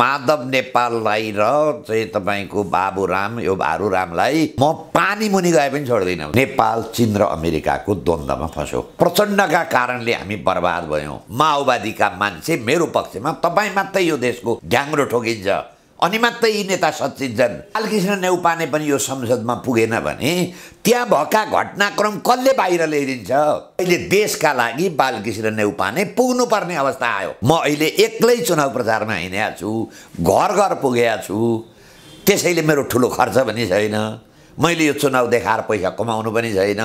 माधव नेपाललाई र चाहिँ तपाईँको बाबुराम यो भारुरामलाई म पानी मुनि गए पनि छोड्दिनँ नेपाल चिन र अमेरिकाको द्वन्द्वमा फस्यो प्रचण्डका कारणले हामी बर्बाद भयौँ माओवादीका मान्छे मेरो पक्षमा तपाईँ मात्रै यो देशको ढ्याङ्ग्रो ठोकिन्छ अनि मात्रै यी नेता सचिन्छन् बालकृष्ण नेउपाने पनि यो संसदमा पुगेन भने त्यहाँ भएका घटनाक्रम कसले बाहिर ल्याइदिन्छ अहिले देशका लागि बालकृष्ण नेउपाने पुग्नुपर्ने अवस्था आयो म अहिले एक्लै चुनाव प्रचारमा हिँडेको छु घर घर पुगेका छु त्यसैले मेरो ठुलो खर्च पनि छैन मैले यो चुनाव देखाएर पैसा कमाउनु पनि छैन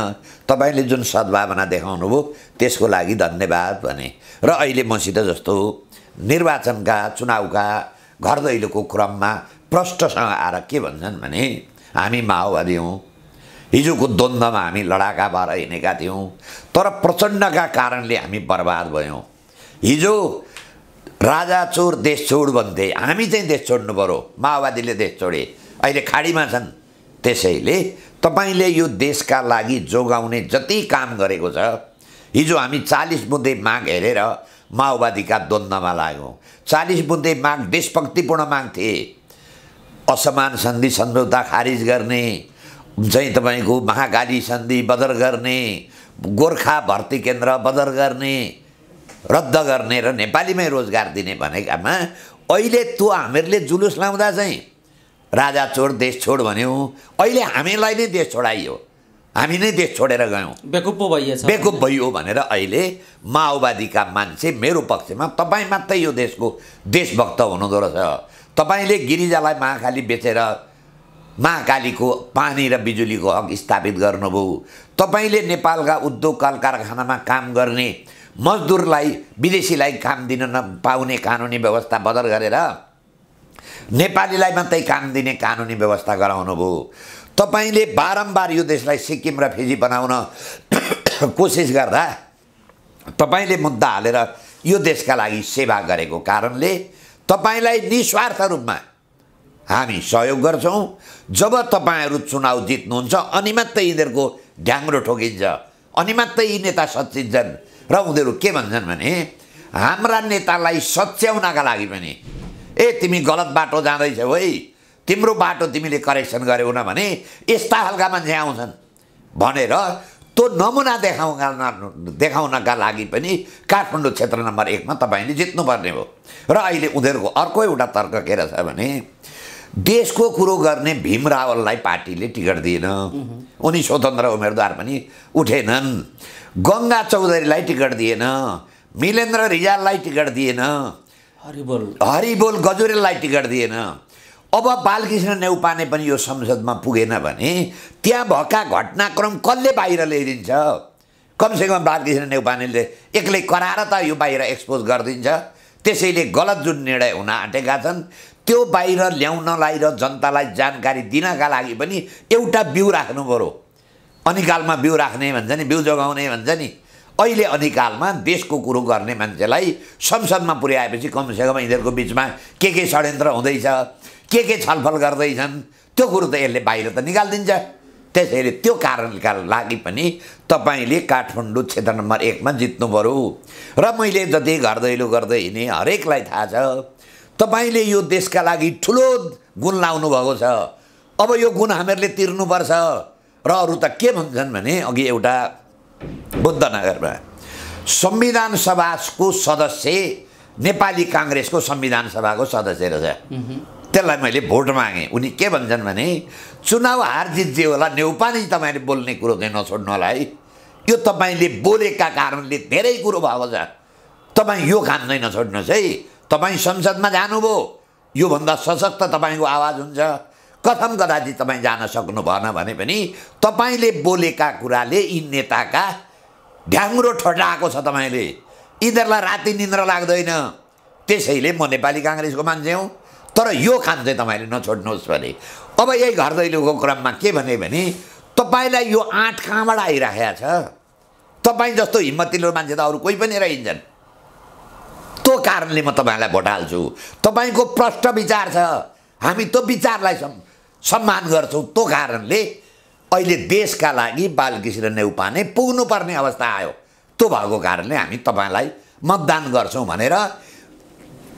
तपाईँले जुन सद्भावना देखाउनुभयो त्यसको लागि धन्यवाद भने र अहिले मसित जस्तो निर्वाचनका चुनावका घर दैलोको क्रममा प्रष्टसँग आएर के भन्छन् भने हामी माओवादी हौँ हिजोको द्वन्द्वमा हामी लडाका भएर हिँडेका थियौँ तर प्रचण्डका कारणले हामी बर्बाद भयौँ हिजो राजा चोर देश छोड भन्थे हामी चाहिँ देश छोड्नु पऱ्यो माओवादीले देश छोडे अहिले खाडीमा छन् त्यसैले तपाईँले यो देशका लागि जोगाउने जति काम गरेको छ हिजो हामी चालिस मुद्दे माग हेरेर माओवादीका द्वन्द्वमा लाग्यौँ चालिस बुद्धे माग देशभक्तिपूर्ण माग थिए असमान सन्धि सम्झौता खारिज गर्ने चाहिँ तपाईँको महाकाली सन्धि बदर गर्ने गोर्खा भर्ती केन्द्र बदर गर्ने रद्द गर्ने र नेपालीमै रोजगार दिने भनेकामा अहिले त्यो हामीहरूले जुलुस लाउँदा चाहिँ राजा छोड देश छोड भन्यो अहिले हामीलाई नै देश छोडाइयो हामी नै देश छोडेर गयौँ बेकुप भइयो बेकुप भइयो भनेर अहिले माओवादीका मान्छे मेरो पक्षमा तपाईँ मात्रै यो देशको देशभक्त हुनुहुँदो रहेछ तपाईँले गिरिजालाई महाकाली बेचेर महाकालीको पानी र बिजुलीको हक स्थापित गर्नुभयो तपाईँले नेपालका उद्योग कल कारखानामा काम गर्ने मजदुरलाई विदेशीलाई काम दिन नपाउने कानुनी व्यवस्था बदल गरेर नेपालीलाई मात्रै काम दिने कानुनी व्यवस्था गराउनु भयो तपाईँले बारम्बार यो देशलाई सिक्किम र फिजी बनाउन कोसिस गर्दा तपाईँले मुद्दा हालेर यो देशका लागि सेवा गरेको कारणले तपाईँलाई निस्वार्थ रूपमा हामी सहयोग गर्छौँ जब तपाईँहरू चुनाव जित्नुहुन्छ अनि मात्रै यिनीहरूको ढ्याङ्ग्रो ठोकिन्छ अनि मात्रै यी नेता सचिन्छन् र उनीहरू के भन्छन् भने हाम्रा नेतालाई सच्याउनका लागि पनि ए तिमी गलत बाटो जाँदैछौ है तिम्रो बाटो तिमीले करेक्सन न भने यस्ता खालका मान्छे आउँछन् भनेर त्यो नमुना देखाउन देखाउनका लागि पनि काठमाडौँ क्षेत्र नम्बर एकमा तपाईँले जित्नुपर्ने हो र अहिले उनीहरूको अर्को एउटा तर्क के रहेछ भने देशको कुरो गर्ने भीम रावललाई पार्टीले टिकट दिएन उनी स्वतन्त्र उम्मेदवार पनि उठेनन् गङ्गा चौधरीलाई टिकट दिएन मिलेन्द्र रिजाललाई टिकट दिएन हरिबोल हरिबोल गजुरेललाई टिकट दिएन अब बालकृष्ण नेउपाने पनि यो संसदमा पुगेन भने त्यहाँ भएका घटनाक्रम कसले बाहिर ल्याइदिन्छ कमसेकम बालकृष्ण नेउपानेले एक्लै कराएर त यो बाहिर एक्सपोज गरिदिन्छ त्यसैले गलत जुन निर्णय हुन आँटेका छन् त्यो बाहिर ल्याउनलाई र जनतालाई जानकारी दिनका लागि पनि एउटा बिउ राख्नु पऱ्यो अनिकालमा बिउ राख्ने भन्छ नि बिउ जोगाउने भन्छ नि अहिले अनिकालमा देशको कुरो गर्ने मान्छेलाई संसदमा पुर्याएपछि कमसेकम यिनीहरूको बिचमा के के षड्यन्त्र हुँदैछ के के छलफल गर्दैछन् त्यो कुरो त यसले बाहिर त निकालिदिन्छ त्यसैले त्यो कारणका लागि पनि तपाईँले काठमाडौँ क्षेत्र नम्बर एकमा जित्नु पऱ्यो र मैले जति घर दैलो गर्दै हिँडेँ हरेकलाई थाहा छ तपाईँले यो देशका लागि ठुलो गुण लाउनु भएको छ अब यो गुण हामीहरूले तिर्नुपर्छ र अरू त के भन्छन् भने अघि एउटा बुद्धनगरमा संविधान सभाको सदस्य नेपाली काङ्ग्रेसको संविधान सभाको सदस्य रहेछ त्यसलाई मैले भोट मागेँ उनी के भन्छन् भने चुनाव हार जित जे होला नै तपाईँले बोल्ने कुरो चाहिँ नछोड्नु होला है यो तपाईँले बोलेका कारणले धेरै कुरो भएको छ तपाईँ यो काम चाहिँ नछोड्नुहोस् है तपाईँ संसदमा जानुभयो योभन्दा सशक्त तपाईँको आवाज हुन्छ कथम कदाचित तपाईँ जान सक्नु भएन भने पनि तपाईँले बोलेका कुराले यी नेताका ढ्याङ्ग्रो ठटाएको छ तपाईँले यिनीहरूलाई राति निन्द्र लाग्दैन त्यसैले म नेपाली काङ्ग्रेसको मान्छे हुँ तर यो काम चाहिँ तपाईँले नछोड्नुहोस् भने अब यही घर दैलोको क्रममा के भने भने तपाईँलाई यो आँट कहाँबाट आइराखेको छ तपाईँ जस्तो हिम्मतिलो मान्छे त अरू कोही पनि रहन्छन् त्यो कारणले म तपाईँलाई भोट हाल्छु तपाईँको प्रष्ट विचार छ हामी त्यो विचारलाई सम् सम्मान गर्छौँ त्यो कारणले अहिले देशका लागि बालकृष्ण नै पुग्नुपर्ने अवस्था आयो त्यो भएको कारणले हामी तपाईँलाई मतदान गर्छौँ भनेर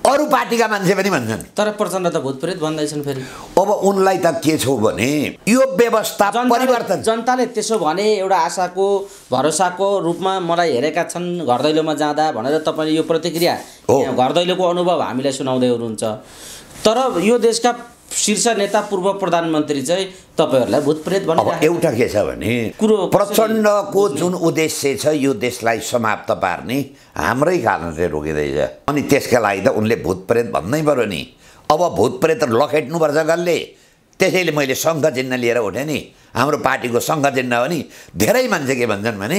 अरू पार्टीका मान्छे पनि भन्छन् तर प्रचण्ड त भूतप्रेत भन्दैछन् फेरि अब उनलाई त के छ भने यो व्यवस्था परिवर्तन जनताले त्यसो भने एउटा आशाको भरोसाको रूपमा मलाई हेरेका छन् घर दैलोमा जाँदा भनेर तपाईँले यो प्रतिक्रिया घर दैलोको अनुभव हामीलाई सुनाउँदै हुनुहुन्छ तर यो देशका शीर्ष नेता पूर्व प्रधानमन्त्री चाहिँ तपाईँहरूलाई भूतप्रेत भन्नु एउटा के छ भने कुरो प्रचण्डको जुन उद्देश्य छ यो देशलाई समाप्त पार्ने हाम्रै कारणले रोकिँदैछ अनि त्यसका लागि त उनले भूतप्रेत भन्नै पऱ्यो नि अब भूतप्रेत लखेट्नुपर्छ कसले त्यसैले मैले शङ्ख चिन्ह लिएर उठेँ नि हाम्रो पार्टीको शङ्ख चिन्ह हो नि धेरै मान्छे के भन्छन् भने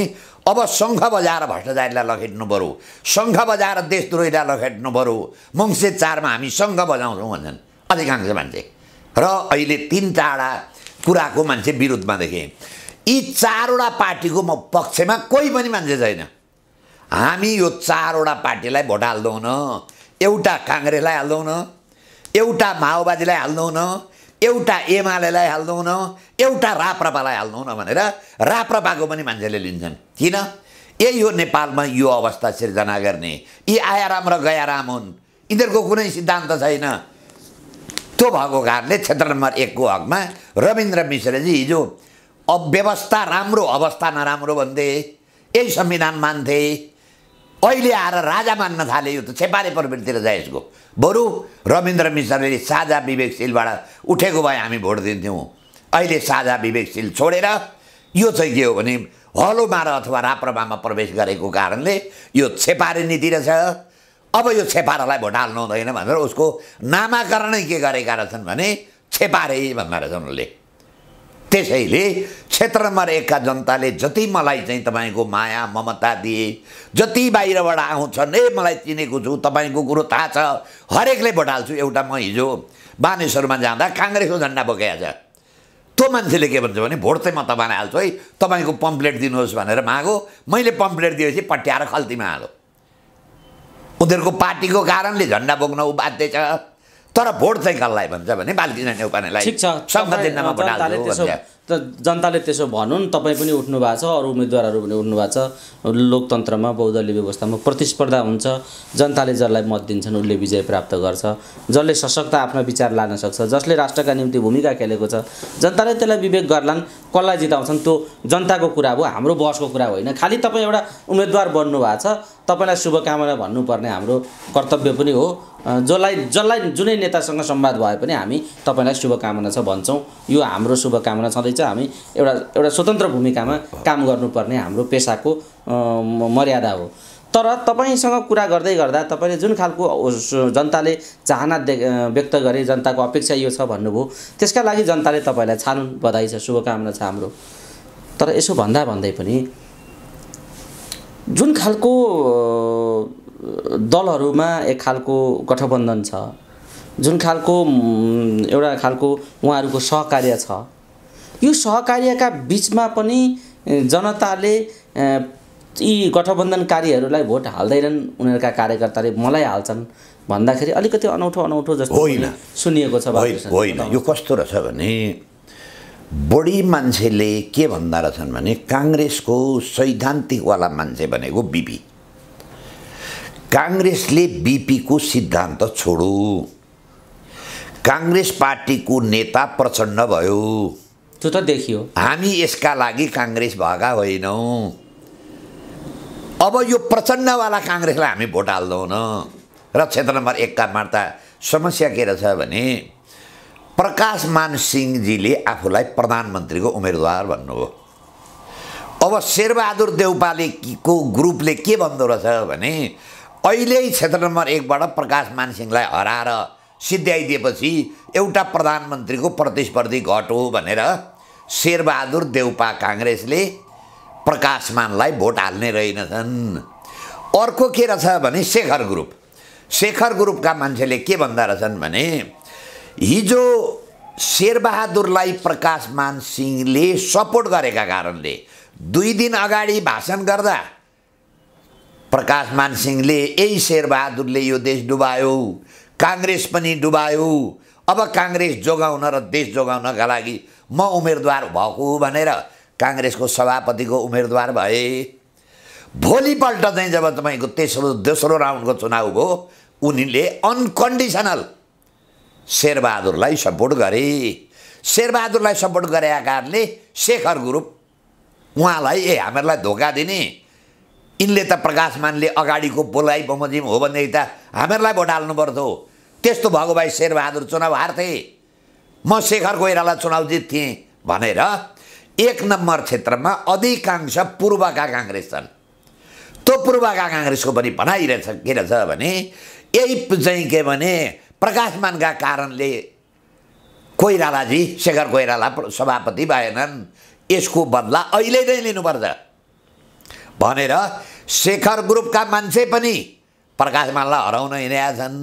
अब शङ्ख बजाएर भ्रष्टाचारीलाई लखेट्नु पऱ्यो शङ्ख बजाएर देशद्रोहीलाई लखेट्नु पऱ्यो मङ्सिर चारमा हामी शङ्ख बजाउँछौँ भन्छन् अधिकांश मान्छे र अहिले तिन चारवटा कुराको मान्छे विरुद्धमा देखेँ यी चारवटा पार्टीको म पक्षमा कोही पनि मान्छे छैन हामी यो चारवटा पार्टीलाई भोट हाल्दौँ एउटा काङ्ग्रेसलाई हाल्दैनौँ एउटा माओवादीलाई हाल्दौँ एउटा एमालेलाई हाल्दैनौँ एउटा राप्रपालाई हाल्दैनौँ न भनेर राप्रपाको पनि मान्छेले लिन्छन् किन यही हो नेपालमा यो अवस्था सिर्जना गर्ने यी आयाराम र गयाराम हुन् यिनीहरूको कुनै सिद्धान्त छैन त्यो भएको कारणले क्षेत्र नम्बर एकको हकमा रविन्द्र मिश्रजी हिजो अव्यवस्था राम्रो अवस्था नराम्रो भन्थे यही संविधान मान्थे अहिले आएर राजा मान्न थाले यो त छेपारे प्रवृत्तिर छ यसको बरु रविन्द्र मिश्रले साझा विवेकशीलबाट उठेको भए हामी भोट दिन्थ्यौँ अहिले साझा विवेकशील छोडेर यो चाहिँ के हो भने हलोमा र अथवा राप्रभामा प्रवेश गरेको कारणले यो छेपारे नीति रहेछ अब यो छेपारालाई भोट हाल्नु हुँदैन भनेर उसको नामाकरणै के गरेका रहेछन् भने छेपारे भन्दा रहेछन् उनले त्यसैले क्षेत्र नम्बर एकका जनताले जति मलाई चाहिँ तपाईँको माया ममता दिए जति बाहिरबाट आउँछन् ए मलाई चिनेको छु तपाईँको कुरो थाहा छ हरेकले भोट हाल्छु एउटा म हिजो बानेश्वरमा जाँदा काङ्ग्रेसको झन्डा बोकेको छ त्यो मान्छेले के भन्छ भने भोट चाहिँ म तपाईँलाई हाल्छु है तपाईँको पम्प्लेट दिनुहोस् भनेर मागो मैले पम्प्लेट दिएपछि पट्याएर खल्तीमा हालो उनीहरूको पार्टीको कारणले झन्डा बोक्न ऊ बाध्य छ तर भोट चाहिँ कसलाई भन्छ भने बालकृष्ण नेउपानेलाई ठिक जनताले त्यसो भनौँ तपाईँ पनि उठ्नु भएको छ अरू उम्मेदवारहरू पनि उठ्नु भएको छ लोकतन्त्रमा बहुदलीय व्यवस्थामा प्रतिस्पर्धा हुन्छ जनताले जसलाई मत दिन्छन् उसले विजय प्राप्त गर्छ जसले सशक्त आफ्नो विचार लान सक्छ जसले राष्ट्रका निम्ति भूमिका खेलेको छ जनताले त्यसलाई विवेक गर्लान् कसलाई जिताउँछन् त्यो जनताको कुरा हो हाम्रो बसको कुरा होइन खालि तपाईँ एउटा उम्मेदवार बन्नु भएको छ तपाईँलाई शुभकामना भन्नुपर्ने हाम्रो कर्तव्य पनि हो जसलाई जसलाई जुनै नेतासँग संवाद भए पनि हामी तपाईँलाई शुभकामना छ भन्छौँ यो हाम्रो शुभकामना छँदैछ हामी एउटा एउटा स्वतन्त्र भूमिकामा काम गर्नुपर्ने हाम्रो पेसाको मर्यादा हो तर तपाईँसँग कुरा गर्दै गर्दा तपाईँले जुन खालको जनताले चाहना दे व्यक्त गरे जनताको अपेक्षा यो छ भन्नुभयो त्यसका लागि जनताले तपाईँलाई छानुन् बधाई छ शुभकामना छ हाम्रो तर यसो भन्दा भन्दै पनि जुन खालको दलहरूमा एक खालको गठबन्धन छ जुन खालको एउटा खालको उहाँहरूको सहकार्य छ यो सहकार्यका बिचमा पनि जनताले यी गठबन्धनकारीहरूलाई भोट हाल्दैनन् उनीहरूका कार्यकर्ताले मलाई हाल्छन् भन्दाखेरि अलिकति अनौठो अनौठो जस्तो होइन सुनिएको छ होइन यो कस्तो रहेछ भने बढी मान्छेले के भन्दा रहेछन् भने काङ्ग्रेसको सैद्धान्तिकवाला मान्छे भनेको बिपी काङ्ग्रेसले बिपीको सिद्धान्त छोडो काङ्ग्रेस पार्टीको नेता प्रचण्ड भयो त्यो त देखियो हामी यसका लागि काङ्ग्रेस भएका होइनौँ अब यो प्रचण्डवाला काङ्ग्रेसलाई हामी भोट हाल्दैनौँ र क्षेत्र नम्बर एकका मार्ता समस्या के रहेछ भने प्रकाश मान सिंहजीले आफूलाई प्रधानमन्त्रीको उम्मेदवार भन्नुभयो अब शेरबहादुर देउपाले को ग्रुपले के भन्दो रहेछ भने अहिले क्षेत्र नम्बर एकबाट मान सिंहलाई हराएर सिद्ध्याइदिएपछि एउटा प्रधानमन्त्रीको प्रतिस्पर्धी घट हो भनेर शेरबहादुर देउपा काङ्ग्रेसले प्रकाशमानलाई भोट हाल्ने रहेनछन् अर्को के रहेछ भने शेखर ग्रुप शेखर ग्रुपका मान्छेले के भन्दा रहेछन् भने हिजो शेरबहादुरलाई प्रकाशमान सिंहले सपोर्ट गरेका कारणले दुई दिन अगाडि भाषण गर्दा प्रकाशमान सिंहले यही शेरबहादुरले यो देश डुबायो काङ्ग्रेस पनि डुबायो अब काङ्ग्रेस जोगाउन र देश जोगाउनका लागि म उम्मेदवार भएको भनेर काङ्ग्रेसको सभापतिको उम्मेदवार भए भोलिपल्ट चाहिँ जब तपाईँको तेस्रो दोस्रो राउन्डको चुनाव भयो उनीले अनकन्डिसनल शेरबहादुरलाई सपोर्ट गरे शेरबहादुरलाई सपोर्ट गरेका कारणले शेखर गुरु उहाँलाई ए हामीहरूलाई धोका दिने यिनले त प्रकाशमानले अगाडिको बोलाइ बमोजिम हो भनेदेखि त हामीहरूलाई भोट हाल्नु पर्थ्यो त्यस्तो भएको भाइ शेरबहादुर चुनाव हार्थे म शेखर कोइराला चुनाव जित्थेँ भनेर एक नम्बर क्षेत्रमा अधिकांश पूर्वका काङ्ग्रेस छन् त्यो पूर्वका काङ्ग्रेसको पनि भनाइ रहेछ के रहेछ भने यही चाहिँ के भने प्रकाशमानका कारणले कोइरालाजी शेखर कोइराला सभापति भएनन् यसको बदला अहिले नै लिनुपर्छ भनेर शेखर ग्रुपका मान्छे पनि प्रकाशमानलाई हराउन हिँडेका छन्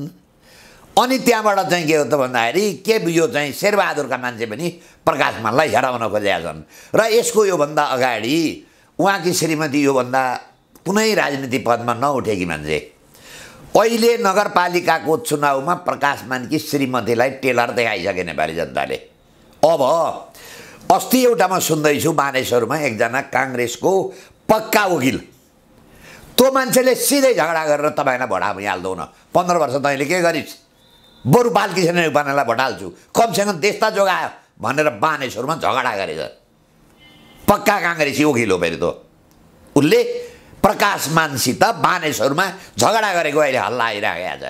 अनि त्यहाँबाट चाहिँ के हो त भन्दाखेरि के यो चाहिँ शेरबहादुरका मान्छे पनि प्रकाशमानलाई हराउन खोजेका छन् र यसको योभन्दा अगाडि उहाँकी श्रीमती योभन्दा कुनै राजनीति पदमा नउठेकी मान्छे अहिले नगरपालिकाको चुनाउमा प्रकाश मानकी श्रीमतीलाई टेलर देखाइसके नेपाली जनताले अब अस्ति एउटा म सुन्दैछु मानेसहरूमा एकजना काङ्ग्रेसको पक्का वकिल त्यो मान्छेले सिधै झगडा गरेर तपाईँलाई भोट हालिदेऊ न पन्ध्र वर्ष तैँले के गरिस् बरु बालकृष्ण नेकपानालाई भटाल्छु कमसेकम देश त जोगायो भनेर बानेश्वरमा झगडा गरेछ पक्का काङ्ग्रेसी वकिल हो फेरि त उसले प्रकाशमानसित बानेश्वरमा झगडा गरेको अहिले हल्ला आइरहेको छ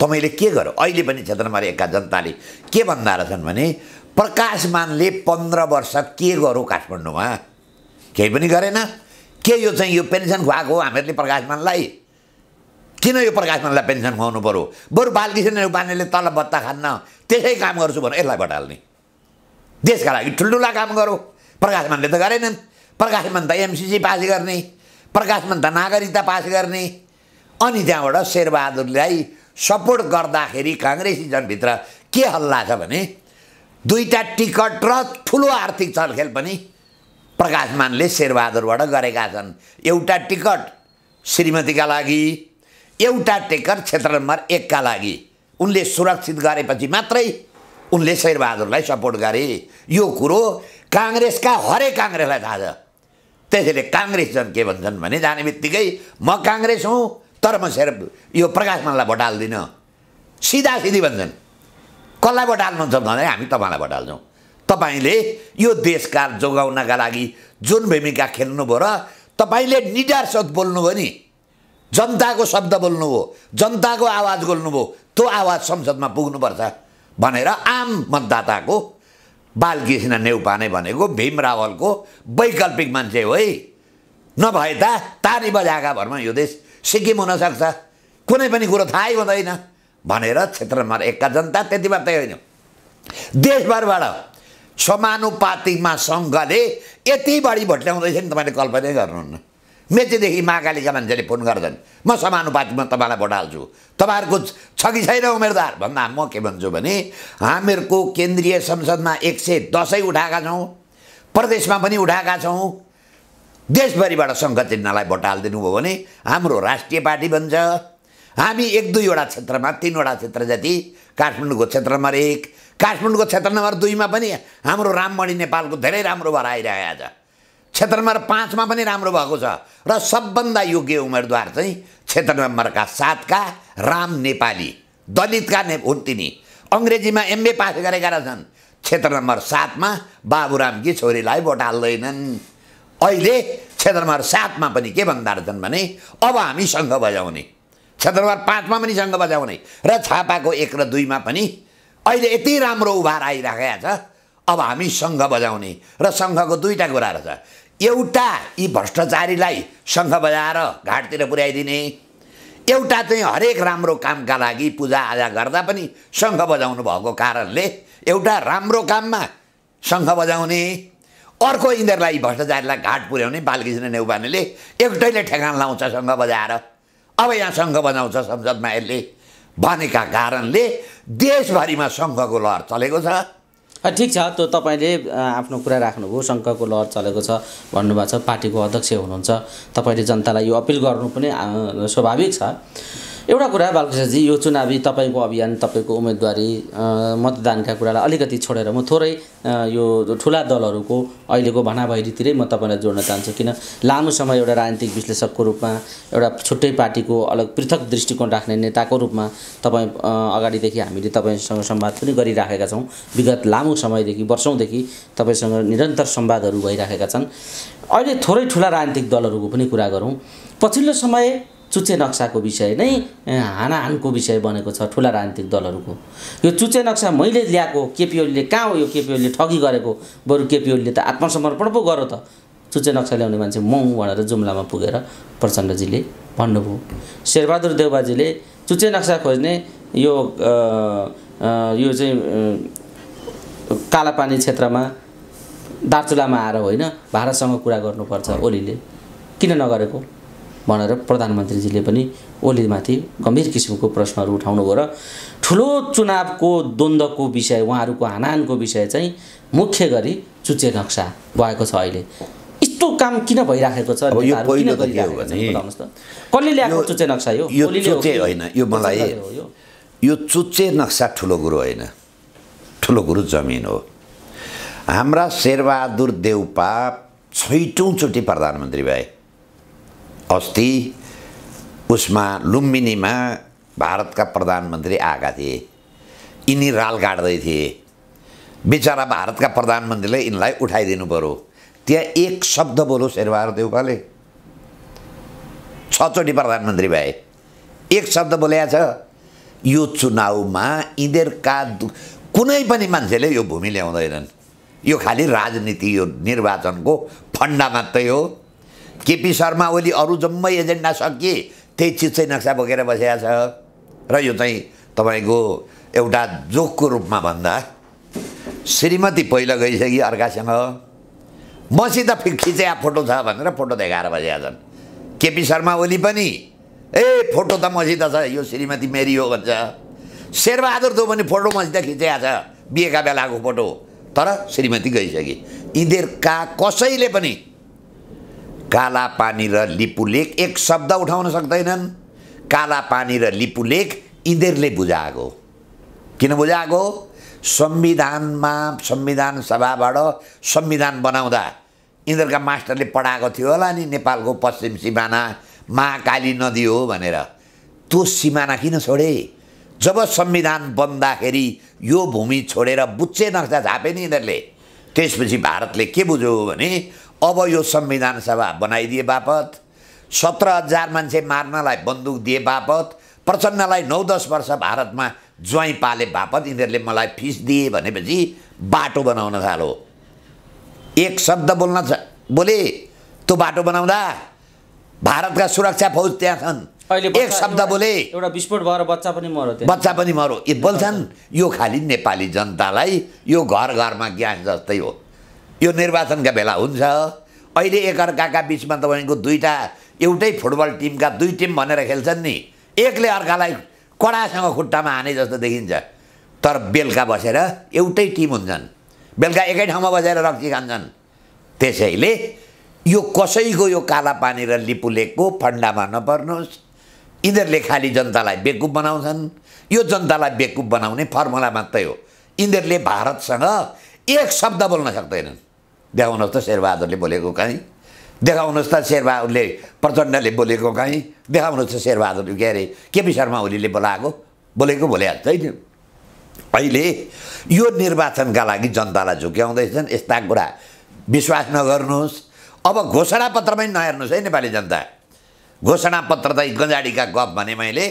तपाईँले के गर अहिले पनि क्षेत्र नम्बर एकका जनताले के भन्दा रहेछन् भने प्रकाशमानले पन्ध्र वर्ष के गरौँ काठमाडौँमा केही पनि गरेन के यो चाहिँ यो पेन्सन खुवाएको हो हामीहरूले प्रकाशमानलाई किन यो प्रकाशमानलाई पेन्सन खुवाउनु पऱ्यो बरु बालकृष्ण बानेले तल बत्ता खान्न त्यसै काम गर्छु भनेर यसलाई बटाल्ने देशका लागि ठुल्ठुला काम गरौँ प्रकाशमानले त गरेनन् प्रकाशमान त एमसिसी पास गर्ने प्रकाशमा नागरिकता पास गर्ने अनि त्यहाँबाट शेरबहादुरलाई सपोर्ट गर्दाखेरि काङ्ग्रेसी जनभित्र के हल्ला छ भने दुईवटा टिकट र ठुलो आर्थिक छलखेल पनि प्रकाशमानले शेरबहादुरबाट गरेका छन् एउटा टिकट श्रीमतीका लागि एउटा टिकट क्षेत्र नम्बर एकका लागि उनले सुरक्षित गरेपछि मात्रै उनले शेरबहादुरलाई सपोर्ट गरे यो कुरो काङ्ग्रेसका हरेक काङ्ग्रेसलाई थाहा छ त्यसैले काङ्ग्रेस जन के भन्छन् भने जाने बित्तिकै म काङ्ग्रेस हुँ तर म सेर यो प्रकाश मनलाई भोट हाल्दिनँ सिधा सिधी भन्छन् कसलाई भोट हाल्नुहुन्छ भने हामी तपाईँलाई भोट हाल्छौँ तपाईँले यो देशका जोगाउनका लागि जुन भूमिका खेल्नुभयो र तपाईँले सोध बोल्नुभयो नि जनताको शब्द बोल्नुभयो जनताको आवाज बोल्नुभयो त्यो आवाज संसदमा पुग्नुपर्छ भनेर आम मतदाताको बालकृष्ण नेउपाने भनेको भीम रावलको वैकल्पिक मान्छे हो है नभए त तारी बजाएका भरमा यो देश सिक्किम हुनसक्छ कुनै पनि कुरो थाहै हुँदैन भनेर क्षेत्र नम्बर एकका जनता त्यति मात्रै होइन देशभरबाट समानुपातिकमा सङ्घले यति बढी भोट ल्याउँदैछ नि तपाईँले कल्पनै गर्नुहुन्न मेचीदेखि महाकालीका मान्छेले फोन गर्छन् म समानुपातिमा तपाईँलाई भोट हाल्छु तपाईँहरूको छ कि छैन उम्मेदवार भन्दा म के भन्छु भने हामीहरूको केन्द्रीय संसदमा एक सय दसै उठाएका छौँ प्रदेशमा पनि उठाएका छौँ देशभरिबाट शङ्कर चिन्हलाई भोट हालिदिनु भयो भने हाम्रो राष्ट्रिय पार्टी बन्छ हामी एक दुईवटा क्षेत्रमा तिनवटा क्षेत्र जति काठमाडौँको क्षेत्र नम्बर एक काठमाडौँको क्षेत्र नम्बर दुईमा पनि हाम्रो राममणि नेपालको धेरै राम्रो भएर आइरहेको छ क्षेत्र नम्बर पाँचमा पनि राम्रो भएको छ र सबभन्दा योग्य उम्मेदवार चाहिँ क्षेत्र नम्बरका सातका राम नेपाली दलितका ने हुन् तिनी अङ्ग्रेजीमा एमए पास गरेका रहेछन् क्षेत्र नम्बर सातमा बाबुरामकी छोरीलाई भोट हाल्दैनन् अहिले क्षेत्र नम्बर सातमा पनि के भन्दा रहेछन् भने अब हामी सङ्घ बजाउने क्षेत्र नम्बर पाँचमा पनि सङ्घ बजाउने र छापाको एक र दुईमा पनि अहिले यति राम्रो उभार आइराखेको छ अब हामी सङ्घ बजाउने र सङ्घको दुईवटा कुरा रहेछ एउटा यी भ्रष्टाचारीलाई सङ्घ बजाएर घाटतिर पुर्याइदिने एउटा चाहिँ हरेक राम्रो कामका लागि पूजाआजा गर्दा पनि सङ्घ बजाउनु भएको कारणले एउटा राम्रो काममा सङ्घ बजाउने अर्को यिनीहरूलाई भ्रष्टाचारीलाई घाट पुर्याउने बालकृष्ण नेउपानेले एउटैले ठेगान लाउँछ सङ्घ बजाएर अब यहाँ सङ्घ बजाउँछ संसदमा यसले भनेका कारणले देशभरिमा शङ्खको लहर चलेको छ ठिक छ त्यो तपाईँले आफ्नो कुरा राख्नुभयो शङ्कको लहर चलेको छ भन्नुभएको छ पार्टीको अध्यक्ष हुनुहुन्छ तपाईँले जनतालाई यो अपिल गर्नु पनि स्वाभाविक छ एउटा कुरा बालकृष्णजी यो चुनावी तपाईँको अभियान तपाईँको उम्मेदवारी मतदानका कुरालाई अलिकति छोडेर म थोरै यो ठुला दलहरूको अहिलेको भनाभैरीतिरै म तपाईँलाई जोड्न चाहन्छु किन लामो समय एउटा राजनीतिक विश्लेषकको रूपमा एउटा छुट्टै पार्टीको अलग पृथक दृष्टिकोण राख्ने नेताको रूपमा तपाईँ अगाडिदेखि हामीले तपाईँसँग संवाद पनि गरिराखेका छौँ विगत लामो समयदेखि वर्षौँदेखि तपाईँसँग निरन्तर संवादहरू भइराखेका छन् अहिले थोरै ठुला राजनीतिक दलहरूको पनि कुरा गरौँ पछिल्लो समय चुच्चे नक्साको विषय नै हानाहानको विषय बनेको छ ठुला राजनीतिक दलहरूको यो चुच्चे नक्सा मैले ल्याएको ओलीले कहाँ हो यो केपी ओलीले ठगी गरेको बरु केपी ओलीले त आत्मसमर्पण पो गर त चुच्चे नक्सा ल्याउने मान्छे म भनेर जुम्लामा पुगेर प्रचण्डजीले भन्नुभयो शेरबहादुर देवबाजीले चुच्चे नक्सा खोज्ने यो यो चाहिँ कालापानी क्षेत्रमा दार्चुलामा आएर होइन भारतसँग कुरा गर्नुपर्छ ओलीले किन नगरेको भनेर प्रधानमन्त्रीजीले पनि ओलीमाथि गम्भीर किसिमको प्रश्नहरू उठाउनुभयो र ठुलो चुनावको द्वन्द्वको विषय उहाँहरूको हानानको विषय चाहिँ मुख्य गरी चुचे नक्सा भएको छ अहिले यस्तो काम किन भइराखेको छ कसले ल्याएको चुच्चे नक्सा यो होइन यो मलाई यो चुच्चे नक्सा ठुलो कुरो होइन ठुलो कुरो जमिन हो हाम्रा शेरबहादुर देउपा छैटौँचोटि प्रधानमन्त्री भए अस्ति उसमा लुम्बिनीमा भारतका प्रधानमन्त्री आएका थिए यिनी राल गाड्दै थिए बिचरा भारतका प्रधानमन्त्रीले यिनलाई उठाइदिनु पऱ्यो त्यहाँ एक शब्द बोलो शेरबहादुर देउपाले छचोटि प्रधानमन्त्री भए एक शब्द बोल्या छ यो चुनावमा यिनीहरूका कुनै पनि मान्छेले यो भूमि ल्याउँदैनन् यो खालि राजनीति यो निर्वाचनको फन्डा मात्रै हो केपी शर्मा ओली अरू जम्मै एजेन्डा सकिए त्यही चिज चाहिँ नक्सा बोकेर बसिया छ र यो चाहिँ तपाईँको एउटा जोकको रूपमा भन्दा श्रीमती पहिला गइसकी अर्कासँग मसित फि चाहिँ फोटो छ भनेर फोटो देखाएर बसेका छन् केपी शर्मा ओली पनि ए फोटो त मसित छ यो श्रीमती मेरी हो भन्छ शेरबहादुर त पनि फोटो मसित खिचेया छ बिहेका बेलाको फोटो तर श्रीमती गइसके यिनीहरूका कसैले पनि काला पानी र लिपुलेख एक शब्द उठाउन सक्दैनन् काला पानी र लिपुलेख यिनीहरूले बुझाएको किन बुझाएको संविधानमा संविधान सभाबाट संविधान बनाउँदा यिनीहरूका मास्टरले पढाएको थियो होला नि नेपालको पश्चिम सिमाना महाकाली नदी हो भनेर त्यो सिमाना किन छोडे जब संविधान बन्दाखेरि यो भूमि छोडेर बुच्चे नक्सा झापे नि यिनीहरूले त्यसपछि भारतले के बुझ्यो भने अब यो संविधान सभा बनाइदिए बापत सत्र हजार मान्छे मार्नलाई बन्दुक दिए बापत प्रचण्डलाई नौ दस वर्ष भारतमा ज्वाइँ पाले बापत यिनीहरूले मलाई फिस दिए भनेपछि बाटो बनाउन थालो एक शब्द बोल्न छ बोले त्यो बाटो बनाउँदा भारतका सुरक्षा फौज त्यहाँ छन् एक शब्द बोले एउटा विस्फोट भएर बच्चा पनि मरो बच्चा पनि मरो बोल्छन् यो खालि नेपाली जनतालाई यो घर घरमा ग्यास जस्तै हो यो निर्वाचनका बेला हुन्छ अहिले एकअर्काका बिचमा तपाईँको दुईवटा एउटै फुटबल टिमका दुई टिम भनेर खेल्छन् नि एकले अर्कालाई कडासँग खुट्टामा हाने जस्तो देखिन्छ तर बेलुका बसेर एउटै टिम हुन्छन् बेलुका एकै ठाउँमा बसेर रक्सी खान्छन् त्यसैले यो कसैको यो काला पानी र लिपुलेको फन्डामा नपर्नुहोस् यिनीहरूले खालि जनतालाई बेकुप बनाउँछन् यो जनतालाई बेकुप बनाउने फर्मुला मात्रै हो यिनीहरूले भारतसँग एक शब्द बोल्न सक्दैनन् देखाउनुहोस् त शेरबहादुरले बोलेको कहीँ देखाउनुहोस् त शेरबहादुरले प्रचण्डले बोलेको कहीँ देखाउनुहोस् त शेरबहादुरले के अरे केपी शर्मा ओलीले बोलाएको बोलेको भोलिहाल्छ होइन अहिले यो निर्वाचनका लागि जनतालाई झुक्याउँदैछन् यस्ता कुरा विश्वास नगर्नुहोस् अब घोषणापत्रमै पत्रमै नहेर्नुहोस् है नेपाली जनता घोषणापत्र त गन्जाडीका गफ भने मैले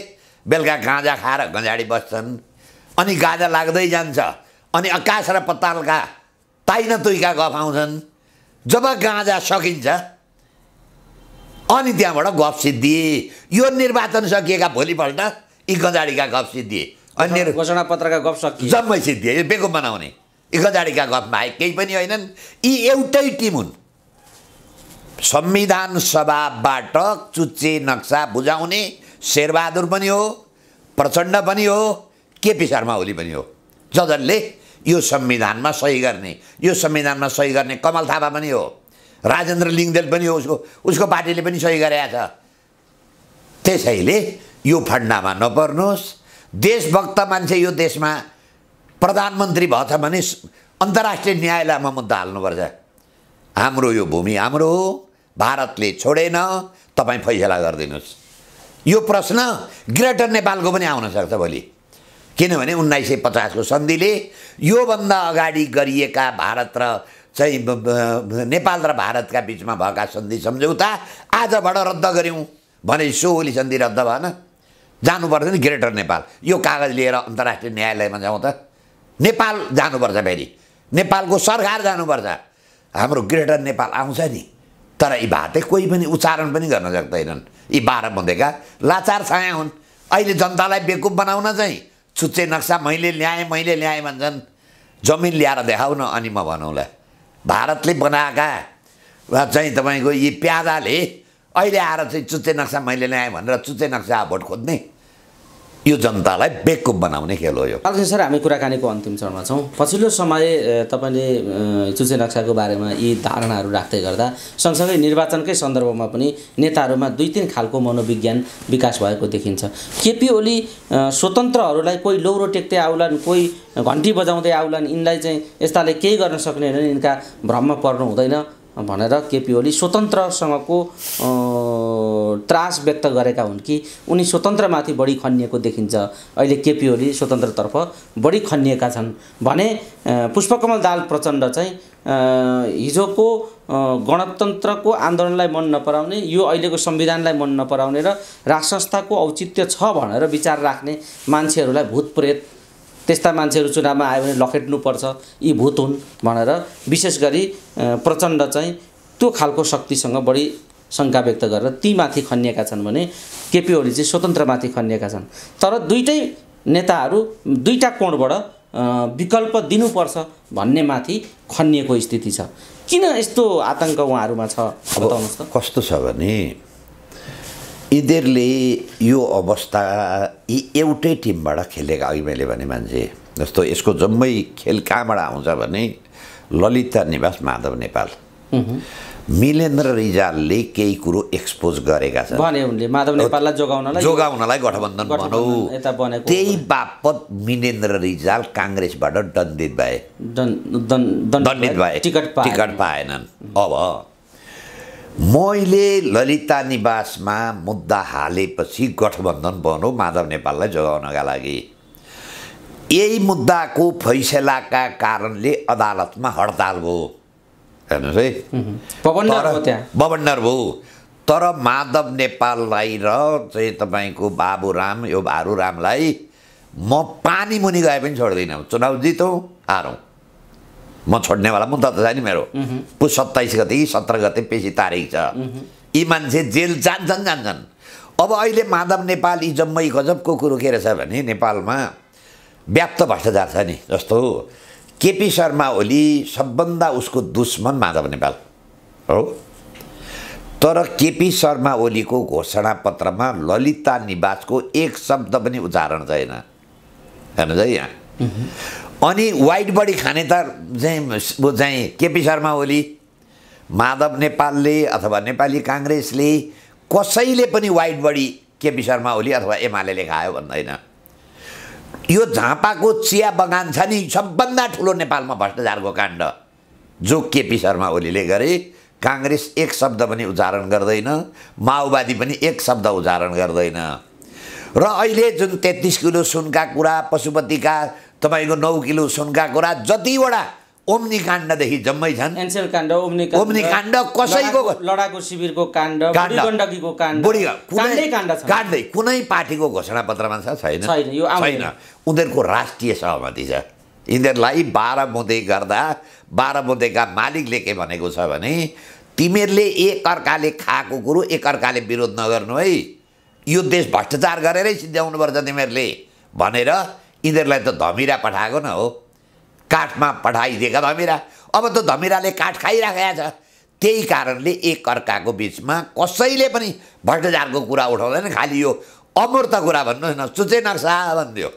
बेलुका गाँजा खाएर गन्जाडी बस्छन् अनि गाजा लाग्दै जान्छ अनि आकाश र पतालका ताइन तुइका गफ आउँछन् जब गाँजा सकिन्छ अनि त्यहाँबाट गफ सिद्धिए यो निर्वाचन सकिएका भोलिपल्ट यी गजाडीका गफ सिद्धिए अन्य घोषणापत्रका गफ सकिए जम्मै सिद्धिए यो बेगु बनाउने यी गजाडीका गफ बाहेक केही पनि होइनन् यी एउटै टिम हुन् संविधान सभाबाट चुच्चे नक्सा बुझाउने शेरबहादुर पनि हो प्रचण्ड पनि हो केपी शर्मा ओली पनि हो ज यो संविधानमा सही गर्ने यो संविधानमा सही गर्ने कमल थापा पनि हो राजेन्द्र लिङ्गदेल पनि हो उसको उसको पार्टीले पनि सही गरेका छ त्यसैले यो फन्डामा नपर्नुहोस् देशभक्त मान्छे यो देशमा प्रधानमन्त्री भएछ भने अन्तर्राष्ट्रिय न्यायालयमा मुद्दा हाल्नुपर्छ हाम्रो यो भूमि हाम्रो हो भारतले छोडेन तपाईँ फैसला गरिदिनुहोस् यो प्रश्न ग्रेटर नेपालको पनि आउनसक्छ भोलि किनभने उन्नाइस सय पचासको सन्धिले योभन्दा अगाडि गरिएका भारत र चाहिँ नेपाल र भारतका बिचमा भएका सन्धि सम्झौता आजबाट रद्द गऱ्यौँ भने सो सन्धि रद्द भएन जानुपर्छ नि ग्रेटर नेपाल यो कागज लिएर अन्तर्राष्ट्रिय न्यायालयमा जाउँ त नेपाल जानुपर्छ फेरि नेपालको सरकार जानुपर्छ हाम्रो ग्रेटर नेपाल आउँछ नि तर यी भाते कोही पनि उच्चारण पनि गर्न सक्दैनन् यी बाह्र बँधेका लाचार छाया हुन् अहिले जनतालाई बेकुप बनाउन चाहिँ चुच्चे नक्सा मैले ल्याएँ मैले ल्याएँ भन्छन् जमिन ल्याएर देखाउन अनि म भनौँला भारतले बनाएका चाहिँ तपाईँको यी प्याजाले अहिले आएर चाहिँ चुच्चे नक्सा मैले ल्याएँ भनेर चुच्चे नक्सा भोट खोज्ने यो जनतालाई बेकुप बनाउने खेल हो यो अध्यक्ष सर हामी कुराकानीको अन्तिम चरणमा छौँ पछिल्लो समय तपाईँले चुचे नक्साको बारेमा यी धारणाहरू राख्दै गर्दा सँगसँगै निर्वाचनकै सन्दर्भमा पनि नेताहरूमा दुई तिन खालको मनोविज्ञान विकास भएको देखिन्छ केपी ओली स्वतन्त्रहरूलाई कोही लौरो टेक्दै आउलान् कोही घन्टी बजाउँदै आउलान् यिनलाई चाहिँ यस्ताले केही गर्न सक्ने होइन यिनका भ्रममा पर्नु हुँदैन भनेर केपी ओली स्वतन्त्रसँगको त्रास व्यक्त गरेका हुन् कि उनी स्वतन्त्रमाथि बढी खनिएको देखिन्छ अहिले केपी ओली स्वतन्त्रतर्फ बढी खनिएका छन् भने पुष्पकमल दाल प्रचण्ड चाहिँ हिजोको गणतन्त्रको आन्दोलनलाई मन नपराउने यो अहिलेको संविधानलाई मन नपराउने र राज संस्थाको औचित्य छ भनेर विचार राख्ने मान्छेहरूलाई भूत प्रेत त्यस्ता मान्छेहरू चुनावमा आयो भने लखेट्नुपर्छ यी भूत हुन् भनेर विशेष गरी प्रचण्ड चाहिँ त्यो खालको शक्तिसँग बढी शङ्का व्यक्त गरेर तीमाथि खनिएका छन् भने केपी ओली चाहिँ स्वतन्त्रमाथि खनिएका छन् तर दुइटै नेताहरू दुईवटा कोणबाट विकल्प दिनुपर्छ भन्ने माथि खनिएको स्थिति छ किन यस्तो आतङ्क उहाँहरूमा छ बताउनुहोस् त कस्तो छ भने यिनीहरूले यो अवस्था यी एउटै टिमबाट खेलेका अघि मैले भने मान्छे जस्तो यसको जम्मै खेल कहाँबाट आउँछ भने ललिता निवास माधव नेपाल मिलेन्द्र रिजालले केही कुरो एक्सपोज गरेका छन् भने उनले माधव नेपाललाई जोगाउनलाई जोगाउनलाई गठबन्धन त्यही बापत मिलेन्द्र रिजाल काङ्ग्रेसबाट दण्डित भए दण्डित भए टिकट पाएनन् अब मैले ललिता निवासमा मुद्दा हालेपछि गठबन्धन बनौँ माधव नेपाललाई जोगाउनका लागि यही मुद्दाको फैसलाका कारणले अदालतमा हडताल भयो हेर्नुहोस् है बबन्डर भयो तर माधव नेपाललाई र चाहिँ तपाईँको बाबुराम यो भारुरामलाई म पानी मुनि गए पनि छोड्दिनँ चुनाव जितौँ हारौँ म छोड्नेवाला मुद्दा त छ नि मेरो पुस सत्ताइस गते कि सत्र गते पेसी तारिक छ यी मान्छे जेल जान्छन् जान्छन् अब अहिले माधव नेपाल यी जम्मै गजबको कुरो के रहेछ भने नेपालमा व्याप्त भ्रष्टाचार छ नि जस्तो केपी शर्मा ओली सबभन्दा उसको दुश्मन माधव नेपाल हो तर केपी शर्मा ओलीको घोषणापत्रमा ललिता निवासको एक शब्द पनि उच्चारण छैन हेर्नुहोस् है यहाँ अनि वाइट बडी खाने त चाहिँ ऊ चाहिँ केपी शर्मा ओली माधव नेपालले अथवा नेपाली काङ्ग्रेसले कसैले पनि वाइट बडी केपी शर्मा ओली अथवा एमाले खायो भन्दैन यो झापाको चिया बगान छ नि सबभन्दा ठुलो नेपालमा भ्रष्टाचारको काण्ड जो केपी शर्मा ओलीले गरे काङ्ग्रेस एक शब्द पनि उच्चारण गर्दैन माओवादी पनि एक शब्द उच्चारण गर्दैन र अहिले जुन तेत्तिस किलो सुनका कुरा पशुपतिका तपाईँको नौ किलो सुनका कुरा जतिवटा ओम्निकाण्डदेखि जम्मै छन् एन्सेल काण्ड ओम्निकाण्ड कसैको लडाको शिविरको काण्ड गण्डकीको काण्ड काण्डै कुनै पार्टीको घोषणापत्रमा छ छैन छैन उनीहरूको राष्ट्रिय सहमति छ यिनीहरूलाई बाह्र मुदे गर्दा बाह्र मुदेका मालिकले के भनेको छ भने तिमीहरूले एकअर्काले खाएको कुरो एकअर्काले विरोध नगर्नु है यो देश भ्रष्टाचार गरेरै सिद्ध्याउनुपर्छ तिमीहरूले भनेर यिनीहरूलाई त धमिरा पठाएको न हो काठमा पठाइदिएका धमिरा अब त धमिराले काठ खाइराखेको छ त्यही कारणले एक अर्काको बिचमा कसैले पनि भ्रष्टाचारको कुरा उठाउँदैन खालि यो अमूर्त कुरा भन्नुहोस् न सुचे नक्सा भनिदियो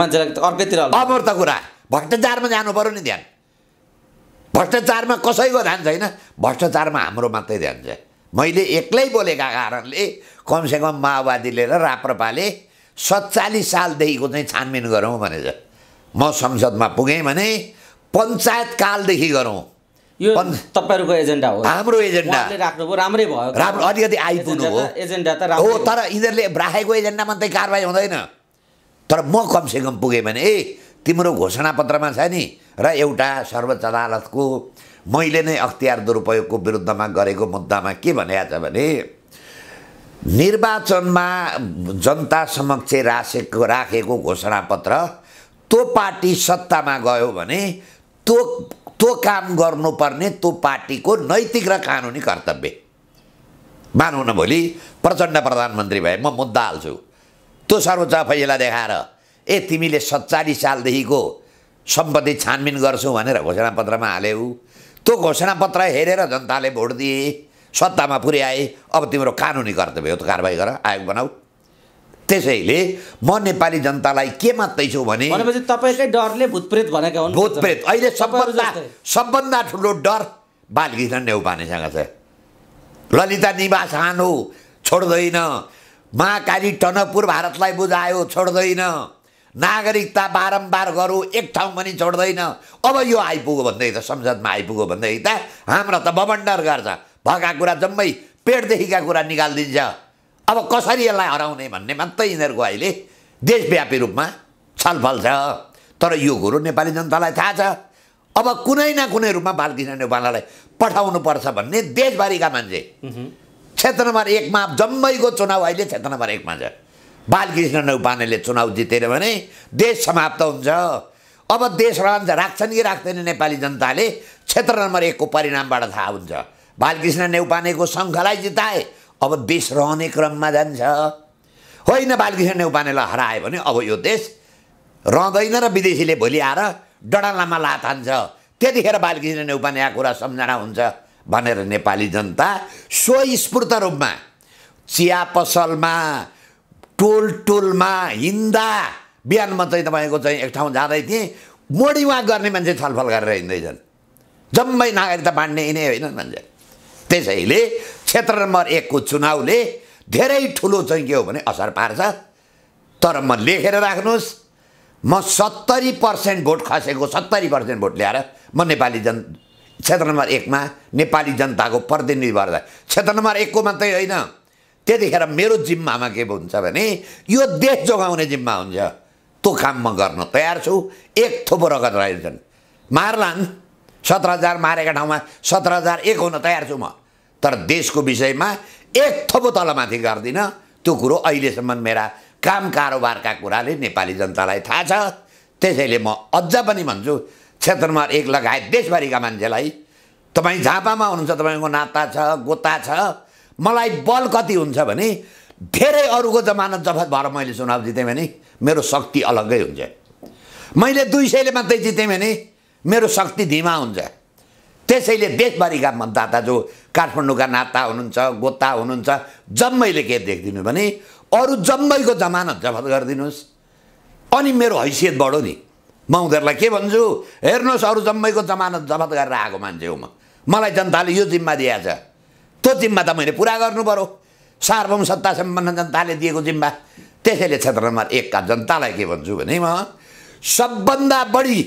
मान्छेलाई अर्कैतिर अमूर्त कुरा भ्रष्टाचारमा जानु पऱ्यो नि ध्यान भ्रष्टाचारमा कसैको ध्यान छैन भ्रष्टाचारमा हाम्रो मात्रै ध्यान छ मैले एक्लै बोलेका कारणले कमसेकम माओवादीले र राप्रपाले सत्तालिस सालदेखिको चाहिँ छानबिन गरौँ भनेर म संसदमा पुगेँ भने पञ्चायत कालदेखि गरौँ यो तपाईँहरूको एजेन्डा हो हाम्रो एजेन्डा राख्नुभयो राम्रै भयो राम्रो अलिकति आइपुग्नु हो एजेन्डा त हो तर यिनीहरूले राखेको एजेन्डा चाहिँ कारवाही हुँदैन तर म कमसेकम पुगेँ भने ए तिम्रो घोषणापत्रमा छ नि र एउटा सर्वोच्च अदालतको मैले नै अख्तियार दुरुपयोगको विरुद्धमा गरेको मुद्दामा के भनिएको छ भने निर्वाचनमा जनता समक्ष राखेको राखेको घोषणापत्र त्यो पार्टी सत्तामा गयो भने त्यो त्यो काम गर्नुपर्ने त्यो पार्टीको नैतिक र कानुनी कर्तव्य मानौँ न भोलि प्रचण्ड प्रधानमन्त्री भए म मुद्दा हाल्छु त्यो सर्वोच्च फैसला देखाएर ए तिमीले सत्तालिस सालदेखिको सम्पत्ति छानबिन गर्छौ भनेर घोषणापत्रमा हाल्यौ त्यो घोषणापत्र हेरेर जनताले भोट दिए सत्तामा पुर्याए अब तिम्रो कानुनी कर्तव्य हो त कारवाही गर आयोग बनाऊ त्यसैले म नेपाली जनतालाई के मात्रै छु भने तपाईँकै डरले भूतप्रेत भनेको हुन् भूतप्रेत अहिले सबभन्दा सबभन्दा ठुलो डर बालकृष्ण नेउपानेसँग छ ललिता निवास हानु छोड्दैन महाकाली टनकपुर भारतलाई बुझायो छोड्दैन नागरिकता बारम्बार गरौँ एक ठाउँ पनि छोड्दैन अब यो आइपुग्यो भन्दै त संसदमा आइपुग्यो भन्दै त हाम्रो त बबन्डर गर्छ भएका कुरा जम्मै पेटदेखिका कुरा निकालिदिन्छ अब कसरी यसलाई हराउने भन्ने मात्रै यिनीहरूको अहिले देशव्यापी रूपमा छलफल छ तर यो कुरो नेपाली जनतालाई थाहा छ अब कुनै न कुनै रूपमा बालकृष्ण पठाउनु पठाउनुपर्छ भन्ने देशभरिका मान्छे क्षेत्र नम्बर एकमा जम्मैको चुनाउ अहिले क्षेत्र नम्बर एकमा छ बालकृष्ण नेपालले चुनाउ जितेर भने देश समाप्त हुन्छ अब देश रहन्छ राख्छन् कि राख्दैन नेपाली जनताले क्षेत्र नम्बर एकको परिणामबाट थाहा हुन्छ बालकृष्ण नेउपानेको सङ्घलाई जिताए अब देश रहने क्रममा जान्छ होइन बालकृष्ण नेउपानेलाई हरायो भने अब यो देश रहँदैन र विदेशीले भोलि आएर डडालामा लात हान्छ त्यतिखेर बालकृष्ण नेउपाने आएको कुरा सम्झना हुन्छ भनेर नेपाली जनता स्वस्फूर्त रूपमा चिया पसलमा टोल टोलमा हिँड्दा बिहानमा चाहिँ तपाईँको चाहिँ एक ठाउँ जाँदै थिएँ मोडीमा गर्ने मान्छे छलफल गरेर हिँड्दैछन् जम्मै नागरिकता बाँड्ने यिनै होइनन् मान्छे त्यसैले क्षेत्र नम्बर एकको चुनावले धेरै ठुलो चाहिँ के हो भने असर पार्छ तर म लेखेर राख्नुहोस् म सत्तरी पर्सेन्ट भोट खसेको सत्तरी पर्सेन्ट भोट ल्याएर म नेपाली जन क्षेत्र नम्बर एकमा नेपाली जनताको प्रतिनिधि भएर क्षेत्र नम्बर एकको मात्रै होइन त्यतिखेर मेरो जिम्मामा के हुन्छ भने यो देश जोगाउने जिम्मा हुन्छ त्यो काम म गर्न तयार छु एक थोपो रगत रहेछन् मार्लान् सत्र हजार मारेका ठाउँमा सत्र हजार एक हुन तयार छु म तर देशको विषयमा एक थपो तलमाथि गर्दिनँ त्यो कुरो अहिलेसम्म मेरा काम कारोबारका कुराले नेपाली जनतालाई थाहा छ त्यसैले म अझ पनि भन्छु क्षेत्र नम्बर एक लगायत देशभरिका मान्छेलाई तपाईँ झापामा हुनुहुन्छ तपाईँको नाता छ गोता छ मलाई बल कति हुन्छ भने धेरै अरूको जमानत जफत भएर मैले चुनाव जितेँ भने मेरो शक्ति अलग्गै हुन्छ मैले दुई सयले मात्रै जितेँ भने मेरो शक्ति धीमा हुन्छ त्यसैले देशभरिका मतदाता जो काठमाडौँका नाता हुनुहुन्छ गोता हुनुहुन्छ जम्मैले के देखिदिनु भने अरू जम्मैको जमानत जफत गरिदिनुहोस् अनि मेरो हैसियत बढो नि म उनीहरूलाई के भन्छु हेर्नुहोस् अरू जम्मैको जमानत जफत गरेर आएको मान्छे हो म मलाई जनताले यो जिम्मा दिएको छ त्यो जिम्मा त मैले पुरा गर्नु पऱ्यो सार्वभौम सत्ता सम्पन्न जनताले दिएको जिम्मा त्यसैले क्षेत्र नम्बर एकका जनतालाई के भन्छु भने म सबभन्दा बढी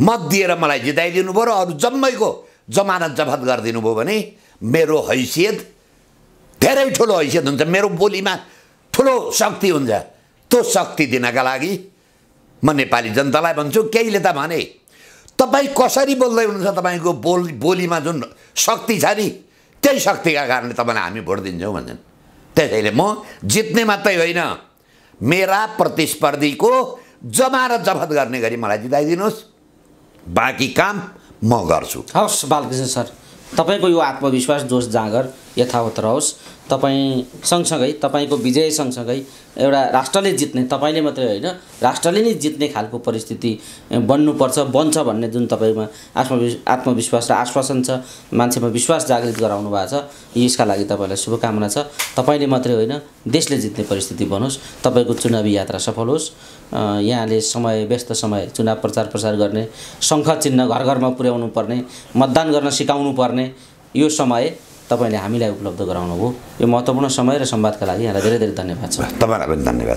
मत दिएर मलाई जिताइदिनु भयो र अरू जम्मैको जमानत जफत गरिदिनु भयो भने मेरो हैसियत धेरै ठुलो हैसियत हुन्छ मेरो बोलीमा ठुलो शक्ति हुन्छ त्यो शक्ति दिनका लागि म नेपाली जनतालाई भन्छु केहीले त भने तपाईँ कसरी बोल्दै हुनुहुन्छ तपाईँको बोल बोलीमा जुन शक्ति छ नि त्यही शक्तिका कारणले तपाईँलाई हामी भोट दिन्छौँ भन्छन् त्यसैले म जित्ने मात्रै होइन मेरा प्रतिस्पर्धीको जमानत जफत गर्ने गरी मलाई जिताइदिनुहोस् बाँकी काम म गर्छु हवस् बालकृष्ण सर तपाईँको यो आत्मविश्वास जोस जाँगर यथावत रहोस् तपाईँ सँगसँगै तपाईँको विजय सँगसँगै एउटा राष्ट्रले जित्ने तपाईँले मात्रै होइन राष्ट्रले नै जित्ने खालको परिस्थिति बन्नुपर्छ बन्छ भन्ने जुन तपाईँमा आत्मविश् आत्मविश्वास र आश्वासन छ मान्छेमा विश्वास जागृत गराउनु भएको छ यसका लागि तपाईँलाई शुभकामना छ तपाईँले मात्रै होइन देशले जित्ने परिस्थिति बनोस् तपाईँको चुनावी यात्रा सफल होस् यहाँले समय व्यस्त समय चुनाव प्रचार प्रसार गर्ने शङ्ख चिन्ह घर घरमा पुर्याउनु पर्ने मतदान गर्न सिकाउनु पर्ने यो समय तपाईँले हामीलाई उपलब्ध गराउनुभयो यो महत्त्वपूर्ण समय र सम्वादका लागि यहाँलाई धेरै धेरै धन्यवाद छ तपाईँलाई पनि धन्यवाद